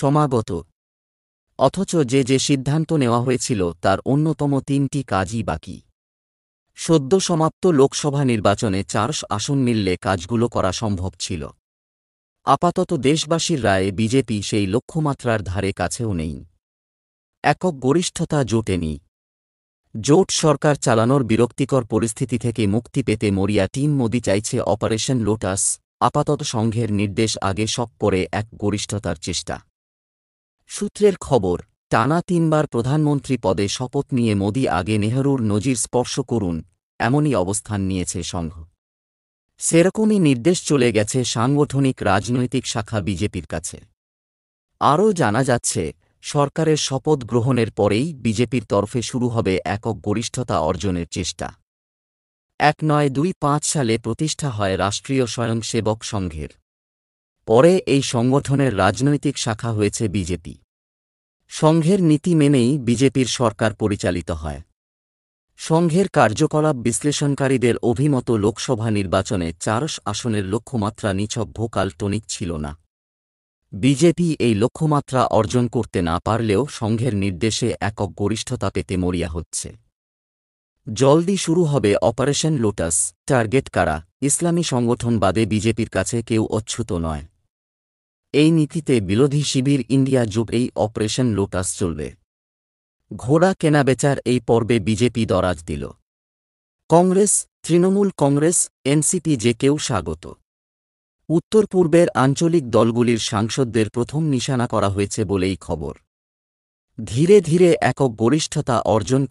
সমাগত অথচ যে যে সিদ্ধান্ত নেওয়া হয়েছিল তার অন্যতম তিনটি কাজই বাকি সদ্য সমাপ্ত লোকসভা নির্বাচনে চারশ আসন মিললে কাজগুলো করা সম্ভব ছিল আপাতত দেশবাসীর রায়ে বিজেপি সেই লক্ষ্যমাত্রার ধারে কাছেও নেই একক গরিষ্ঠতা জোটেনি জোট সরকার চালানোর বিরক্তিকর পরিস্থিতি থেকে মুক্তি পেতে মরিয়া টিম মোদি চাইছে অপারেশন লোটাস আপাতত সংঘের নির্দেশ আগে সব করে এক গরিষ্ঠতার চেষ্টা সূত্রের খবর টানা তিনবার প্রধানমন্ত্রী পদে শপথ নিয়ে মোদি আগে নেহরুর নজির স্পর্শ করুন এমনই অবস্থান নিয়েছে সংঘ সেরকমই নির্দেশ চলে গেছে সাংগঠনিক রাজনৈতিক শাখা বিজেপির কাছে আরও জানা যাচ্ছে সরকারের শপথ গ্রহণের পরেই বিজেপির তরফে শুরু হবে একক গরিষ্ঠতা অর্জনের চেষ্টা এক নয় দুই পাঁচ সালে প্রতিষ্ঠা হয় রাষ্ট্রীয় স্বয়ংসেবক সংঘের পরে এই সংগঠনের রাজনৈতিক শাখা হয়েছে বিজেপি সংঘের নীতি মেনেই বিজেপির সরকার পরিচালিত হয় সংঘের কার্যকলাপ বিশ্লেষণকারীদের অভিমত লোকসভা নির্বাচনে চারশ আসনের লক্ষ্যমাত্রা নিছক ভোকাল টনিক ছিল না বিজেপি এই লক্ষ্যমাত্রা অর্জন করতে না পারলেও সংঘের নির্দেশে একক গরিষ্ঠতা পেতে মরিয়া হচ্ছে জলদি শুরু হবে অপারেশন লোটাস টার্গেট কারা ইসলামী সংগঠন বাদে বিজেপির কাছে কেউ অচ্ছুত নয় এই নীতিতে বিরোধী শিবির ইন্ডিয়া জোট এই অপারেশন লোটাস চলবে ঘোড়া কেনাবেচার এই পর্বে বিজেপি দরাজ দিল কংগ্রেস তৃণমূল কংগ্রেস এনসিপি যে কেউ স্বাগত উত্তর পূর্বের আঞ্চলিক দলগুলির সাংসদদের প্রথম নিশানা করা হয়েছে বলেই খবর ধীরে ধীরে একক গরিষ্ঠতা অর্জন